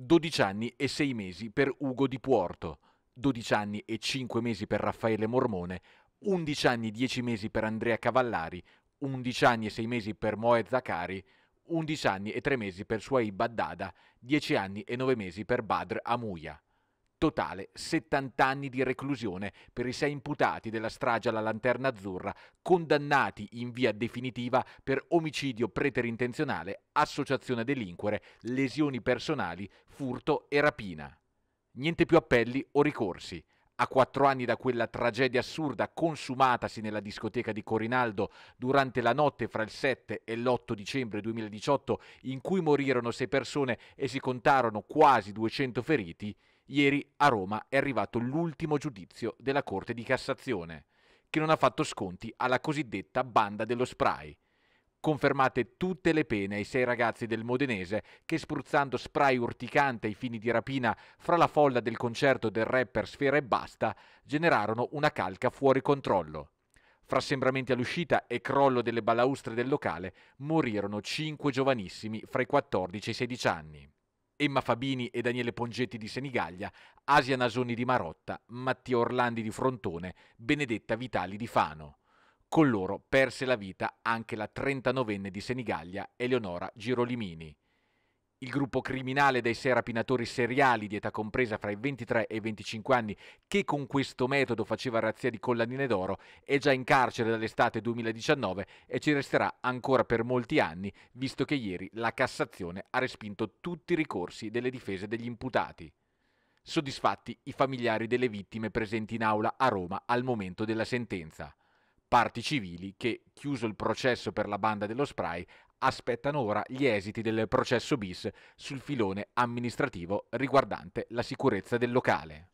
12 anni e 6 mesi per Ugo Di Puorto, 12 anni e 5 mesi per Raffaele Mormone, 11 anni e 10 mesi per Andrea Cavallari, 11 anni e 6 mesi per Moe Zakari, 11 anni e 3 mesi per Suai Baddada, 10 anni e 9 mesi per Badr Amuya. Totale 70 anni di reclusione per i sei imputati della strage alla Lanterna Azzurra, condannati in via definitiva per omicidio preterintenzionale, associazione a delinquere, lesioni personali, furto e rapina. Niente più appelli o ricorsi. A quattro anni da quella tragedia assurda consumatasi nella discoteca di Corinaldo durante la notte fra il 7 e l'8 dicembre 2018, in cui morirono sei persone e si contarono quasi 200 feriti, ieri a Roma è arrivato l'ultimo giudizio della Corte di Cassazione, che non ha fatto sconti alla cosiddetta banda dello spray. Confermate tutte le pene ai sei ragazzi del Modenese che spruzzando spray urticante ai fini di rapina fra la folla del concerto del rapper Sfera e Basta generarono una calca fuori controllo. Fra sembramenti all'uscita e crollo delle balaustre del locale morirono cinque giovanissimi fra i 14 e i 16 anni. Emma Fabini e Daniele Pongetti di Senigallia, Asia Nasoni di Marotta, Mattia Orlandi di Frontone, Benedetta Vitali di Fano. Con loro perse la vita anche la 39enne di Senigallia Eleonora Girolimini il gruppo criminale dei sei rapinatori seriali di età compresa fra i 23 e i 25 anni che con questo metodo faceva razzia di collanine d'oro è già in carcere dall'estate 2019 e ci resterà ancora per molti anni, visto che ieri la Cassazione ha respinto tutti i ricorsi delle difese degli imputati. Soddisfatti i familiari delle vittime presenti in aula a Roma al momento della sentenza parti civili che, chiuso il processo per la banda dello spray, aspettano ora gli esiti del processo bis sul filone amministrativo riguardante la sicurezza del locale.